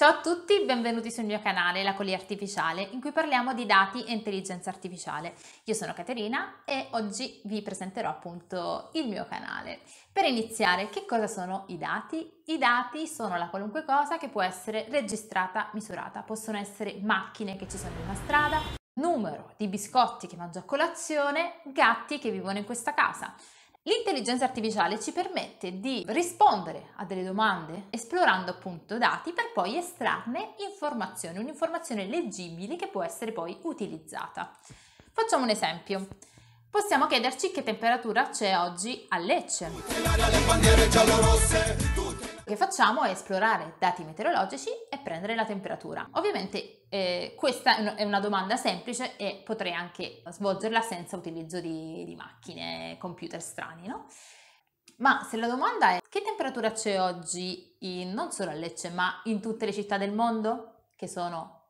Ciao a tutti, benvenuti sul mio canale La Collia Artificiale in cui parliamo di dati e intelligenza artificiale. Io sono Caterina e oggi vi presenterò appunto il mio canale. Per iniziare, che cosa sono i dati? I dati sono la qualunque cosa che può essere registrata, misurata. Possono essere macchine che ci sono in una strada, numero di biscotti che mangio a colazione, gatti che vivono in questa casa. L'intelligenza artificiale ci permette di rispondere a delle domande esplorando appunto dati per poi estrarne informazioni, un'informazione leggibile che può essere poi utilizzata. Facciamo un esempio. Possiamo chiederci che temperatura c'è oggi a Lecce che facciamo è esplorare dati meteorologici e prendere la temperatura. Ovviamente eh, questa è una domanda semplice e potrei anche svolgerla senza utilizzo di, di macchine, computer strani, no? Ma se la domanda è che temperatura c'è oggi in, non solo a Lecce ma in tutte le città del mondo, che sono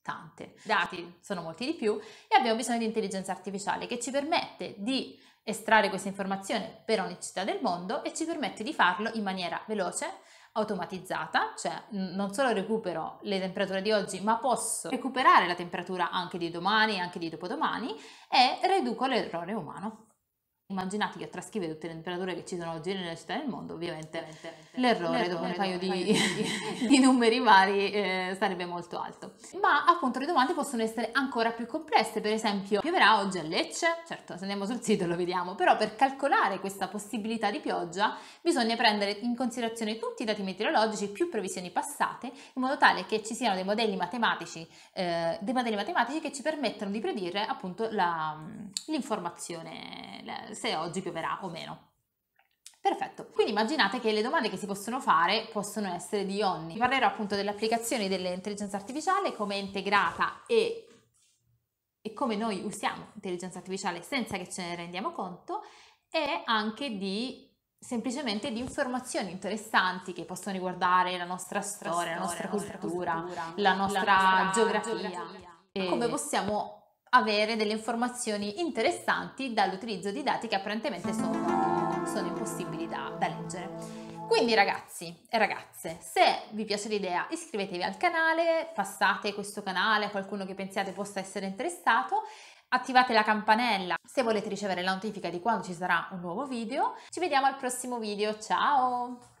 tante, i dati sono molti di più e abbiamo bisogno di intelligenza artificiale che ci permette di estrarre questa informazione per ogni città del mondo e ci permette di farlo in maniera veloce, automatizzata, cioè non solo recupero le temperature di oggi, ma posso recuperare la temperatura anche di domani, anche di dopodomani e riduco l'errore umano immaginate che trascrive tutte le temperature che ci sono oggi nelle città del mondo, ovviamente l'errore, l'errore dopo un paio di, di, numeri vari eh, sarebbe molto alto. Ma appunto le domande possono essere ancora più complesse, per esempio pioverà oggi a Lecce? Certo, se andiamo sul sito lo vediamo, però per calcolare questa possibilità di pioggia bisogna prendere in considerazione tutti i dati meteorologici più previsioni passate in modo tale che ci siano dei modelli matematici, eh, dei modelli matematici che ci permettano di predire appunto la, mm, l'informazione la, se oggi pioverà o meno. Perfetto, quindi immaginate che le domande che si possono fare possono essere di ogni. Vi parlerò appunto delle applicazioni dell'intelligenza artificiale, come è integrata e, e come noi usiamo l'intelligenza artificiale senza che ce ne rendiamo conto e anche di semplicemente di informazioni interessanti che possono riguardare la nostra storia, la nostra, la nostra cultura, la nostra, la nostra geografia. geografia. E... Come possiamo avere delle informazioni interessanti dall'utilizzo di dati che apparentemente sono, sono impossibili da, da leggere. Quindi ragazzi e ragazze, se vi piace l'idea iscrivetevi al canale, passate questo canale a qualcuno che pensiate possa essere interessato, attivate la campanella se volete ricevere la notifica di quando ci sarà un nuovo video. Ci vediamo al prossimo video, ciao!